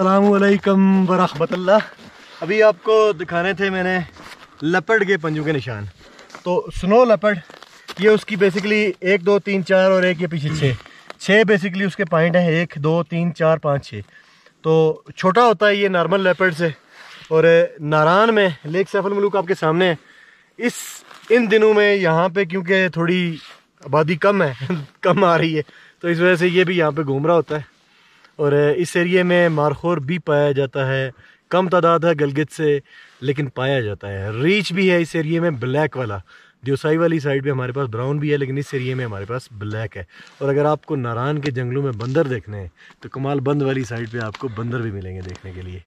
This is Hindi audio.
अल्लाम वरहमतल्ला अभी आपको दिखाने थे मैंने लपड़ के पंजों के निशान तो स्नो लपड़ ये उसकी बेसिकली एक दो तीन चार और एक ये पीछे छः छः बेसिकली उसके पॉइंट हैं एक दो तीन चार पाँच छः तो छोटा होता है ये नॉर्मल लेपर्ड से और नारान में लेक सैफल मलूक आपके सामने है इस इन दिनों में यहाँ पे क्योंकि थोड़ी आबादी कम है कम आ रही है तो इस वजह से ये भी यहाँ पे घूम रहा होता है और इस एरिए में मारखोर भी पाया जाता है कम तादाद है गलगित से लेकिन पाया जाता है रीच भी है इस एरिए में ब्लैक वाला दियोसाई वाली साइड पे हमारे पास ब्राउन भी है लेकिन इस एरिए में हमारे पास ब्लैक है और अगर आपको नारायण के जंगलों में बंदर देखने हैं तो कमाल बंद वाली साइड पे आपको बंदर भी मिलेंगे देखने के लिए